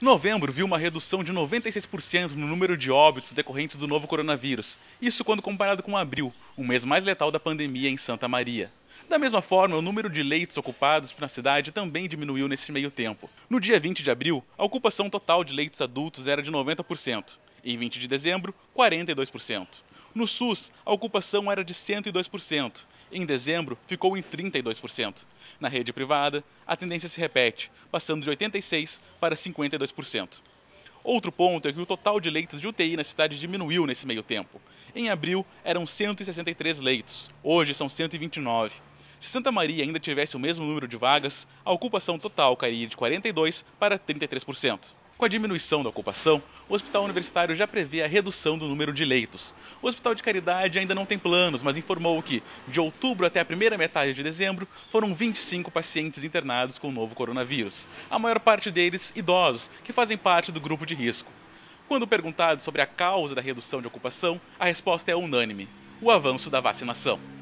Novembro viu uma redução de 96% no número de óbitos decorrentes do novo coronavírus, isso quando comparado com abril, o mês mais letal da pandemia em Santa Maria. Da mesma forma, o número de leitos ocupados na cidade também diminuiu nesse meio tempo. No dia 20 de abril, a ocupação total de leitos adultos era de 90%, em 20 de dezembro, 42%. No SUS, a ocupação era de 102%, em dezembro, ficou em 32%. Na rede privada, a tendência se repete, passando de 86% para 52%. Outro ponto é que o total de leitos de UTI na cidade diminuiu nesse meio tempo. Em abril, eram 163 leitos, hoje são 129. Se Santa Maria ainda tivesse o mesmo número de vagas, a ocupação total cairia de 42% para 33%. Com a diminuição da ocupação, o hospital universitário já prevê a redução do número de leitos. O hospital de caridade ainda não tem planos, mas informou que, de outubro até a primeira metade de dezembro, foram 25 pacientes internados com o novo coronavírus. A maior parte deles idosos, que fazem parte do grupo de risco. Quando perguntado sobre a causa da redução de ocupação, a resposta é unânime: o avanço da vacinação.